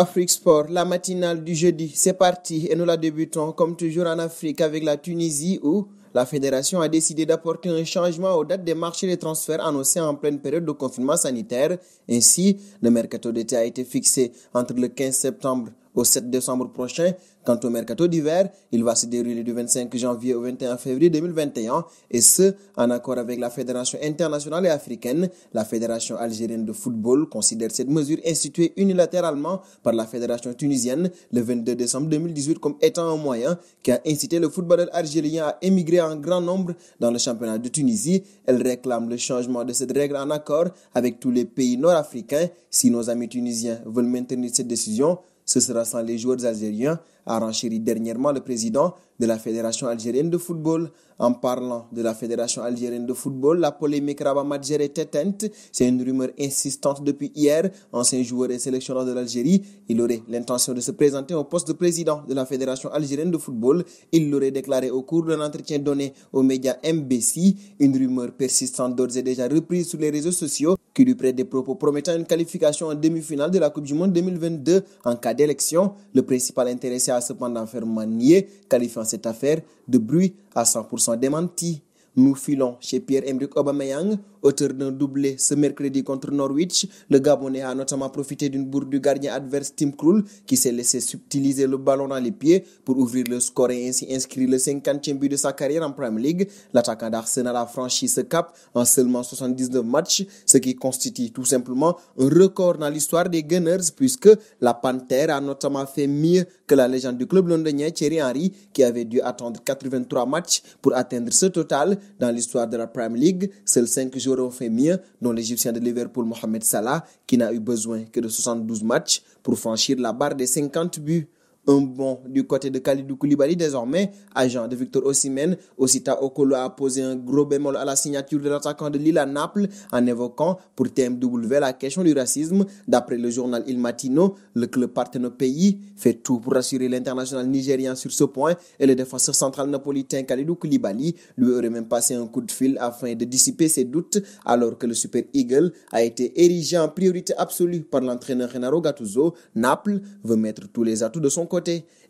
Afrique Sport, la matinale du jeudi, c'est parti et nous la débutons comme toujours en Afrique avec la Tunisie où la fédération a décidé d'apporter un changement aux dates des marchés des transferts annoncés en pleine période de confinement sanitaire. Ainsi, le mercato d'été a été fixé entre le 15 septembre au 7 décembre prochain. Quant au mercato d'hiver, il va se dérouler du 25 janvier au 21 février 2021 et ce, en accord avec la Fédération internationale et africaine. La Fédération algérienne de football considère cette mesure instituée unilatéralement par la Fédération tunisienne le 22 décembre 2018 comme étant un moyen qui a incité le footballeur algérien à émigrer en grand nombre dans le championnat de Tunisie. Elle réclame le changement de cette règle en accord avec tous les pays nord-africains. Si nos amis tunisiens veulent maintenir cette décision, ce sera sans les joueurs algériens a renchéri dernièrement le président de la Fédération algérienne de football. En parlant de la Fédération algérienne de football, la polémique Rabat Madjer est éteinte. C'est une rumeur insistante depuis hier. Ancien joueur et sélectionneur de l'Algérie, il aurait l'intention de se présenter au poste de président de la Fédération algérienne de football. Il l'aurait déclaré au cours d'un entretien donné aux médias MBC. Une rumeur persistante d'ores et déjà reprise sur les réseaux sociaux qui lui prête des propos promettant une qualification en demi-finale de la Coupe du Monde 2022 en cas d'élection. Le principal intéressé à cependant faire manier, qualifiant cette affaire de bruit à 100% démenti. Nous filons chez Pierre-Emerick Aubameyang, auteur d'un doublé ce mercredi contre Norwich. Le Gabonais a notamment profité d'une bourde du gardien adverse Tim Krul qui s'est laissé subtiliser le ballon dans les pieds pour ouvrir le score et ainsi inscrire le 50e but de sa carrière en Premier League. L'attaquant d'Arsenal a franchi ce cap en seulement 79 matchs, ce qui constitue tout simplement un record dans l'histoire des Gunners puisque la Panthère a notamment fait mieux que la légende du club londonien Thierry Henry qui avait dû attendre 83 matchs pour atteindre ce total dans l'histoire de la Prime League. Seuls 5 joueurs ont fait mieux, dont l'Égyptien de Liverpool Mohamed Salah, qui n'a eu besoin que de 72 matchs pour franchir la barre des 50 buts un bon du côté de Khalidou Koulibaly, désormais agent de Victor Osimhen. Osita Okolo a posé un gros bémol à la signature de l'attaquant de Lille à Naples en évoquant pour TMW la question du racisme. D'après le journal Il Matino, le club partenaire pays fait tout pour rassurer l'international nigérien sur ce point et le défenseur central napolitain Khalidou Koulibaly lui aurait même passé un coup de fil afin de dissiper ses doutes alors que le Super Eagle a été érigé en priorité absolue par l'entraîneur Renaro Gattuso. Naples veut mettre tous les atouts de son côté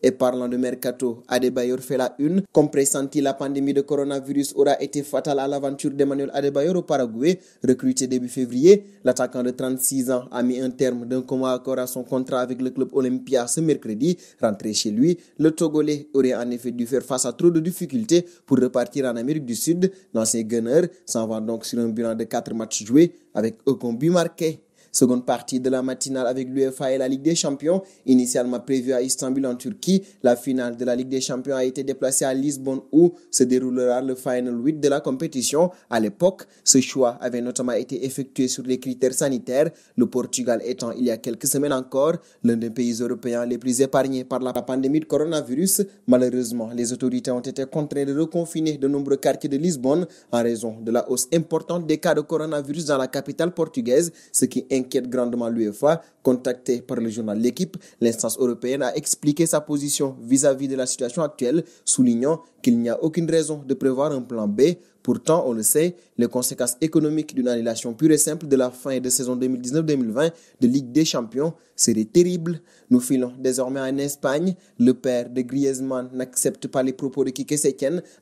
et parlant de mercato, Adebayor fait la une. Comme pressenti, la pandémie de coronavirus aura été fatale à l'aventure d'Emmanuel Adebayor au Paraguay. Recruté début février, l'attaquant de 36 ans a mis un terme d'un commun accord à son contrat avec le club Olympia ce mercredi. Rentré chez lui, le Togolais aurait en effet dû faire face à trop de difficultés pour repartir en Amérique du Sud. L'ancien gunner s'en va donc sur un bilan de 4 matchs joués avec aucun but marqué. Seconde partie de la matinale avec l'UEFA et la Ligue des Champions. Initialement prévue à Istanbul en Turquie, la finale de la Ligue des Champions a été déplacée à Lisbonne où se déroulera le Final 8 de la compétition. À l'époque, ce choix avait notamment été effectué sur les critères sanitaires, le Portugal étant il y a quelques semaines encore l'un des pays européens les plus épargnés par la pandémie de coronavirus. Malheureusement, les autorités ont été contraintes de reconfiner de nombreux quartiers de Lisbonne en raison de la hausse importante des cas de coronavirus dans la capitale portugaise, ce qui inquiète grandement l'UEFA. Contactée par le journal L'équipe, l'instance européenne a expliqué sa position vis à -vis de la situation actuelle, soulignant qu'il n'y a aucune raison de prévoir un plan B Pourtant, on le sait, les conséquences économiques d'une annulation pure et simple de la fin de saison 2019-2020 de Ligue des Champions seraient terribles. Nous filons désormais en Espagne. Le père de Griezmann n'accepte pas les propos de Kike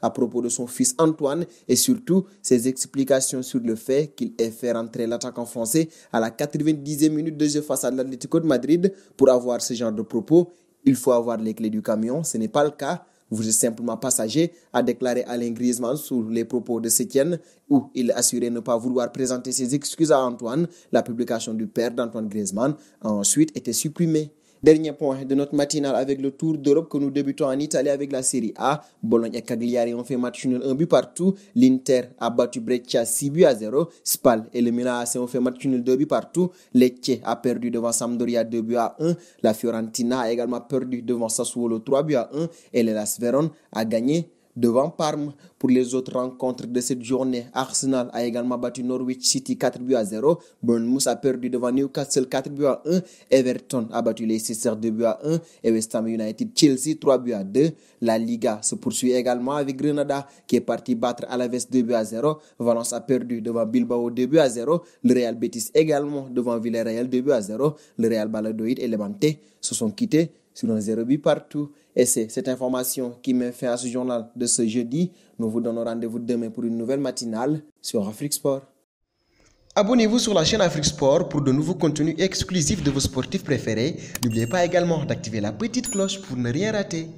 à propos de son fils Antoine et surtout ses explications sur le fait qu'il ait fait rentrer l'attaquant français à la 90e minute de jeu face à l'Atlético de Madrid. Pour avoir ce genre de propos, il faut avoir les clés du camion. Ce n'est pas le cas. Vous êtes simplement passager, a déclaré Alain Griezmann sur les propos de Sétienne, où il assurait ne pas vouloir présenter ses excuses à Antoine. La publication du père d'Antoine Griezmann a ensuite été supprimée. Dernier point de notre matinale avec le Tour d'Europe que nous débutons en Italie avec la Série A. Bologna et Cagliari ont fait match nul un but partout. L'Inter a battu Breccia 6 buts à 0. Spal et le Milan ont fait match nul 2 buts partout. Lecce a perdu devant Sampdoria 2 buts à 1. La Fiorentina a également perdu devant Sassuolo 3 buts à 1. Et Las Veron a gagné devant Parme pour les autres rencontres de cette journée. Arsenal a également battu Norwich City 4 buts à 0. Bournemouth a perdu devant Newcastle 4 buts à 1. Everton a battu Leicester 2 buts à 1. Et West Ham United Chelsea 3 buts à 2. La Liga se poursuit également avec Grenada qui est parti battre Alaves 2 buts à 0. Valence a perdu devant Bilbao 2 buts à 0. Le Real Betis également devant Villarreal 2 buts à 0. Le Real Baladoïd et Levante se sont quittés sur un 0 but partout. Et c'est cette information qui m'est fait à ce journal de ce jeudi. Nous vous donnons rendez-vous demain pour une nouvelle matinale sur Afrique Sport. Abonnez-vous sur la chaîne Afrique Sport pour de nouveaux contenus exclusifs de vos sportifs préférés. N'oubliez pas également d'activer la petite cloche pour ne rien rater.